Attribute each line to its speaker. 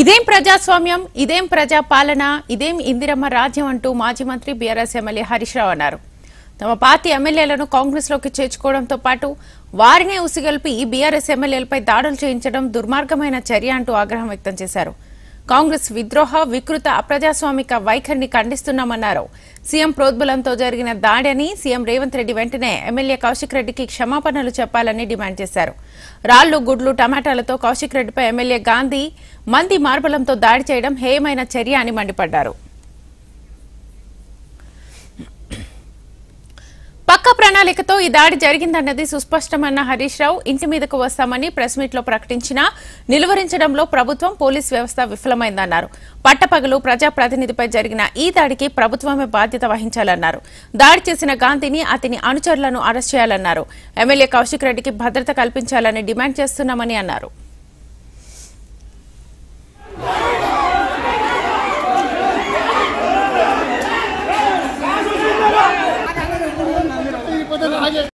Speaker 1: ఇదేం ప్రజాస్వామ్యం ఇదేం ప్రజా పాలన ఇదేం ఇందిరమ్మ రాజ్యం అంటూ మాజీ మంత్రి బీఆర్ఎస్ ఎమ్మెల్యే హరీష్ రావు అన్నారు తమ పార్టీ ఎమ్మెల్యేలను కాంగ్రెస్లోకి చేర్చుకోవడంతో పాటు వారినే ఉసిగలిపి ఈ బీఆర్ఎస్ ఎమ్మెల్యేలపై దాడులు చేయించడం దుర్మార్గమైన చర్య అంటూ ఆగ్రహం వ్యక్తం చేశారు కాంగ్రెస్ విద్రోహ వికృత అప్రజాస్వామిక వైఖరిని ఖండిస్తున్నామన్నారు సీఎం ప్రోద్బలంతో జరిగిన దాడి అని సీఎం రేవంత్ రెడ్డి వెంటనే ఎమ్మెల్యే కౌశిక్ రెడ్డికి క్షమాపణలు చెప్పాలని డిమాండ్ చేశారు రాళ్లు గుడ్లు టమాటాలతో కౌశిక్ రెడ్డిపై ఎమ్మెల్యే గాంధీ మంది మార్బలంతో దాడి చేయడం హేయమైన చర్య అని మండిపడ్డారు పక్క ప్రణాళికతో ఈ దాడి జరిగిందన్నది సుస్పష్టమన్న హరీష్ రావు ఇంటి మీదకు వస్తామని ప్రెస్ మీట్ లో ప్రకటించినా నిలువరించడంలో ప్రభుత్వం పోలీస్ వ్యవస్థ విఫలమైందన్నారు పట్టపగలు ప్రజాప్రతినిధిపై జరిగిన ఈ దాడికి ప్రభుత్వమే బాధ్యత వహించాలన్నారు దాడి చేసిన గాంధీని అతని అనుచరులను అరెస్ట్ చేయాలన్నారు ఎమ్మెల్యే కౌశిక్ రెడ్డికి భద్రత కల్పించాలని డిమాండ్ చేస్తున్నామని అన్నారు